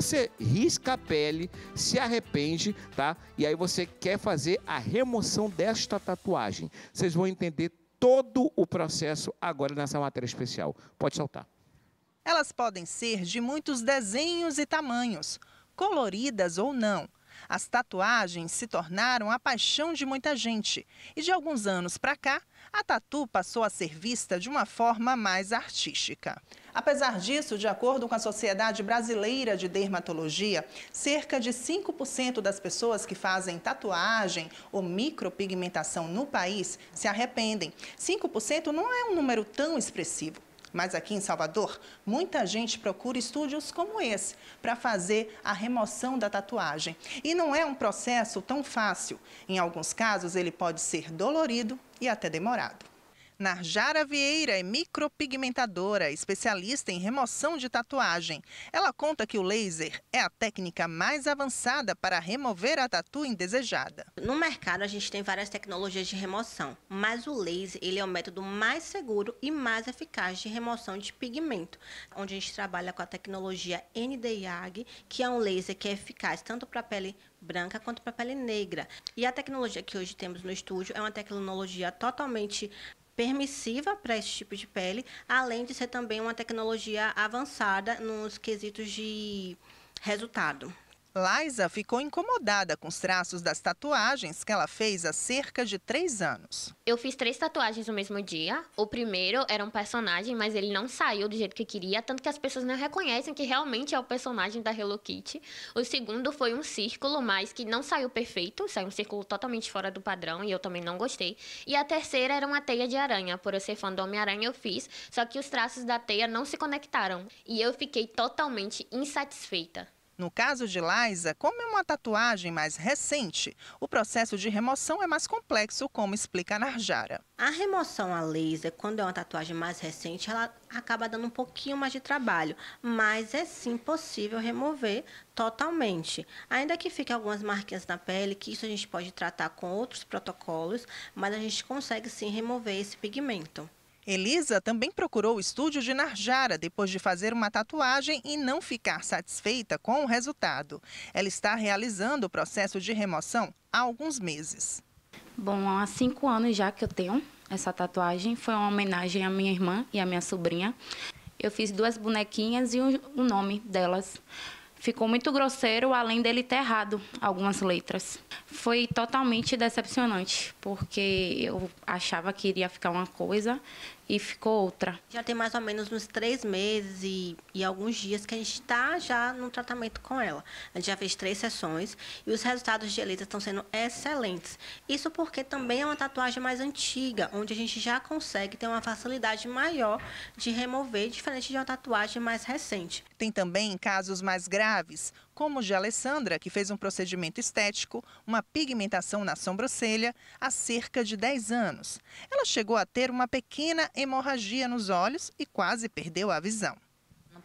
você risca a pele, se arrepende, tá? E aí você quer fazer a remoção desta tatuagem. Vocês vão entender todo o processo agora nessa matéria especial. Pode saltar. Elas podem ser de muitos desenhos e tamanhos, coloridas ou não, as tatuagens se tornaram a paixão de muita gente e de alguns anos para cá, a tatu passou a ser vista de uma forma mais artística. Apesar disso, de acordo com a Sociedade Brasileira de Dermatologia, cerca de 5% das pessoas que fazem tatuagem ou micropigmentação no país se arrependem. 5% não é um número tão expressivo, mas aqui em Salvador, muita gente procura estúdios como esse para fazer a remoção da tatuagem. E não é um processo tão fácil. Em alguns casos, ele pode ser dolorido e até demorado. Narjara Vieira é micropigmentadora, especialista em remoção de tatuagem. Ela conta que o laser é a técnica mais avançada para remover a tatu indesejada. No mercado a gente tem várias tecnologias de remoção, mas o laser ele é o método mais seguro e mais eficaz de remoção de pigmento, onde a gente trabalha com a tecnologia NDIAG, que é um laser que é eficaz tanto para a pele branca quanto para a pele negra. E a tecnologia que hoje temos no estúdio é uma tecnologia totalmente permissiva para esse tipo de pele, além de ser também uma tecnologia avançada nos quesitos de resultado. Liza ficou incomodada com os traços das tatuagens que ela fez há cerca de três anos. Eu fiz três tatuagens no mesmo dia. O primeiro era um personagem, mas ele não saiu do jeito que queria, tanto que as pessoas não reconhecem que realmente é o personagem da Hello Kitty. O segundo foi um círculo, mas que não saiu perfeito, saiu um círculo totalmente fora do padrão e eu também não gostei. E a terceira era uma teia de aranha. Por eu ser fã do Homem-Aranha, eu fiz, só que os traços da teia não se conectaram e eu fiquei totalmente insatisfeita. No caso de Liza, como é uma tatuagem mais recente, o processo de remoção é mais complexo, como explica a Narjara. A remoção a laser, quando é uma tatuagem mais recente, ela acaba dando um pouquinho mais de trabalho, mas é sim possível remover totalmente. Ainda que fique algumas marquinhas na pele, que isso a gente pode tratar com outros protocolos, mas a gente consegue sim remover esse pigmento. Elisa também procurou o estúdio de Narjara depois de fazer uma tatuagem e não ficar satisfeita com o resultado. Ela está realizando o processo de remoção há alguns meses. Bom, há cinco anos já que eu tenho essa tatuagem. Foi uma homenagem à minha irmã e à minha sobrinha. Eu fiz duas bonequinhas e o nome delas ficou muito grosseiro, além dele ter errado algumas letras. Foi totalmente decepcionante, porque eu achava que iria ficar uma coisa e ficou outra. Já tem mais ou menos uns três meses e, e alguns dias que a gente está já no tratamento com ela. A gente já fez três sessões e os resultados de Elisa estão sendo excelentes. Isso porque também é uma tatuagem mais antiga, onde a gente já consegue ter uma facilidade maior de remover, diferente de uma tatuagem mais recente. Tem também casos mais graves, como de Alessandra, que fez um procedimento estético, uma pigmentação na sobrancelha, há cerca de 10 anos. Ela chegou a ter uma pequena hemorragia nos olhos e quase perdeu a visão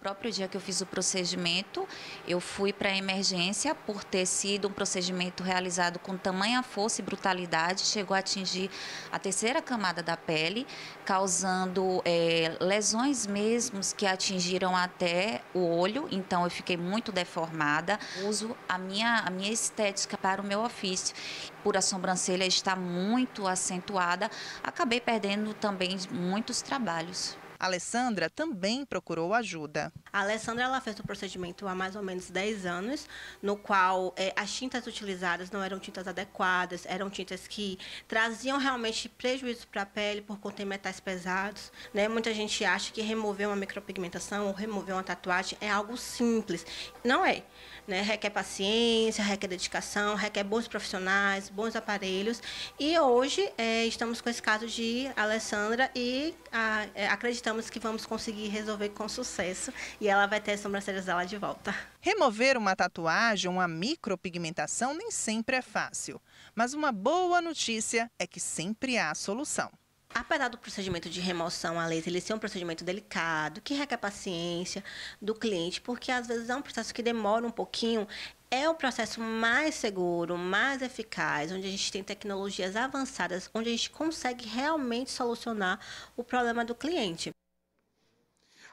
próprio dia que eu fiz o procedimento, eu fui para a emergência por ter sido um procedimento realizado com tamanha força e brutalidade, chegou a atingir a terceira camada da pele, causando é, lesões mesmo que atingiram até o olho, então eu fiquei muito deformada. Uso a minha, a minha estética para o meu ofício. Por a sobrancelha estar muito acentuada, acabei perdendo também muitos trabalhos. Alessandra também procurou ajuda. A Alessandra ela fez o um procedimento há mais ou menos 10 anos, no qual é, as tintas utilizadas não eram tintas adequadas, eram tintas que traziam realmente prejuízo para a pele por conter metais pesados. Né? Muita gente acha que remover uma micropigmentação ou remover uma tatuagem é algo simples. Não é. Né? Requer paciência, requer dedicação, requer bons profissionais, bons aparelhos. E hoje é, estamos com esse caso de Alessandra e a, ah, é, acreditamos que vamos conseguir resolver com sucesso e ela vai ter as sobrancelhas dela de volta. Remover uma tatuagem ou uma micropigmentação nem sempre é fácil, mas uma boa notícia é que sempre há solução. Apesar do procedimento de remoção a laser ele ser um procedimento delicado, que requer paciência do cliente, porque às vezes é um processo que demora um pouquinho, é o processo mais seguro, mais eficaz, onde a gente tem tecnologias avançadas, onde a gente consegue realmente solucionar o problema do cliente.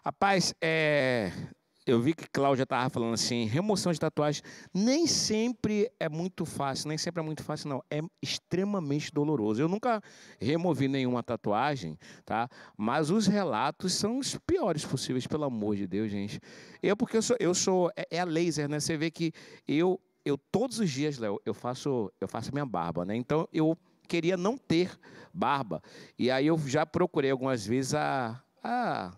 Rapaz, é, eu vi que Cláudia estava falando assim, remoção de tatuagem nem sempre é muito fácil, nem sempre é muito fácil, não. É extremamente doloroso. Eu nunca removi nenhuma tatuagem, tá? Mas os relatos são os piores possíveis, pelo amor de Deus, gente. Eu, porque eu sou, eu sou é, é a laser, né? Você vê que eu, eu todos os dias, Léo, eu faço, eu faço minha barba, né? Então, eu queria não ter barba. E aí eu já procurei algumas vezes a... a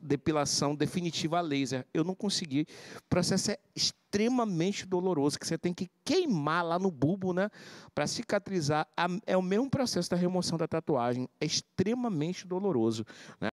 depilação definitiva a laser. Eu não consegui. O processo é extremamente doloroso, que você tem que queimar lá no bulbo, né? Para cicatrizar. É o mesmo processo da remoção da tatuagem. É extremamente doloroso. Né?